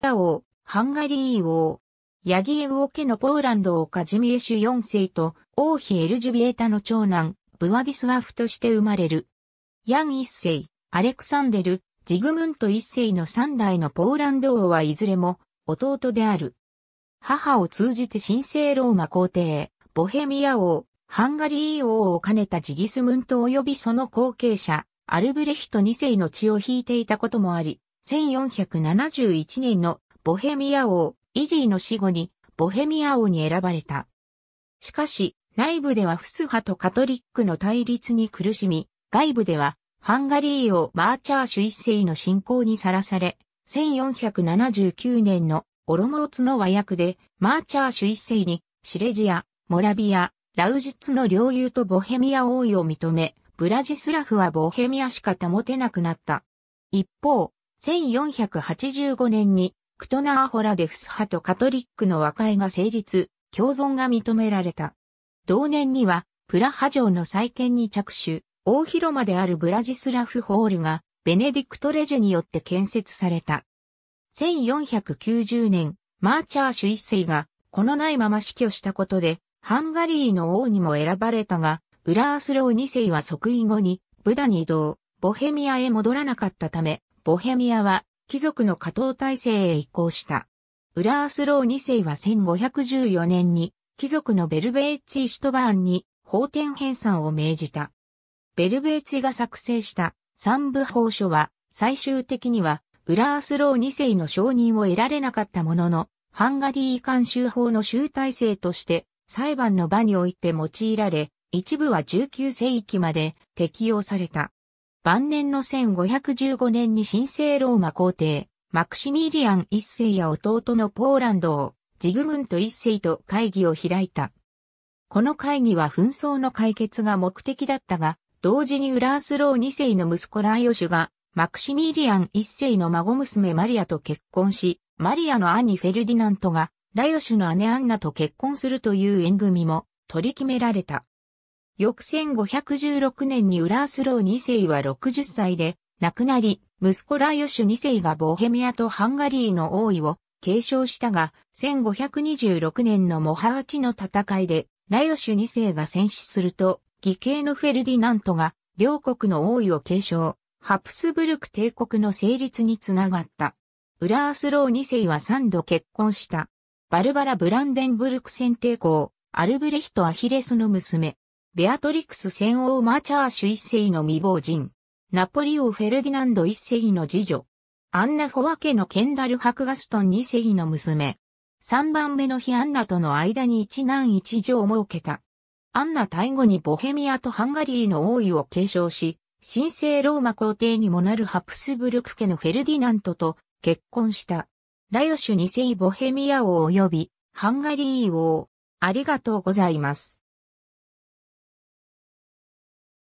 ヤ王、ハンガリー王、ヤギエウオ家のポーランド王カジミエシュ4世と王妃エルジュビエタの長男、ブワディスワフとして生まれる。ヤン1世、アレクサンデル、ジグムント1世の3代のポーランド王はいずれも弟である。母を通じて神聖ローマ皇帝、ボヘミア王、ハンガリー王を兼ねたジギスムント及びその後継者、アルブレヒト2世の血を引いていたこともあり、1471年のボヘミア王、イジーの死後にボヘミア王に選ばれた。しかし、内部ではフス派とカトリックの対立に苦しみ、外部ではハンガリー王マーチャーシュ一世の信仰にさらされ、1479年のオロモーツの和訳で、マーチャーシュ一世にシレジア、モラビア、ラウジッツの領有とボヘミア王位を認め、ブラジスラフはボヘミアしか保てなくなった。一方、1485年にクトナーホラデフス派とカトリックの和解が成立、共存が認められた。同年にはプラハ城の再建に着手、大広間であるブラジスラフホールがベネディクトレジェによって建設された。1490年、マーチャー主一世が、このないまま死去したことで、ハンガリーの王にも選ばれたが、ウラースロー二世は即位後に、ブダに移動、ボヘミアへ戻らなかったため、ボヘミアは貴族の下等体制へ移行した。ウラースロー2世は1514年に貴族のベルベーチ・シュトバーンに法典編纂を命じた。ベルベーィが作成した三部法書は最終的にはウラースロー2世の承認を得られなかったものの、ハンガリー慣習法の集大成として裁判の場において用いられ、一部は19世紀まで適用された。晩年の1515年に神聖ローマ皇帝、マクシミリアン一世や弟のポーランドを、ジグムント一世と会議を開いた。この会議は紛争の解決が目的だったが、同時にウラースロー二世の息子ライオシュが、マクシミリアン一世の孫娘マリアと結婚し、マリアの兄フェルディナントが、ライオシュの姉アンナと結婚するという縁組も取り決められた。翌1516年にウラースロー2世は60歳で亡くなり、息子ラヨシュ2世がボヘミアとハンガリーの王位を継承したが、1526年のモハーチの戦いで、ラヨシュ2世が戦死すると、義兄のフェルディナントが、両国の王位を継承、ハプスブルク帝国の成立につながった。ウラースロー2世は3度結婚した。バルバラ・ブランデンブルク選帝公、アルブレヒト・アヒレスの娘、ベアトリクス戦王マーチャーシュ一世の未亡人、ナポリ王フェルディナンド一世の次女、アンナ・フォワ家のケンダル・ハクガストン二世の娘、三番目の日アンナとの間に一男一女を設けた。アンナ退後にボヘミアとハンガリーの王位を継承し、神聖ローマ皇帝にもなるハプスブルク家のフェルディナントと結婚した。ラヨシュ二世ボヘミア王及びハンガリー王。ありがとうございます。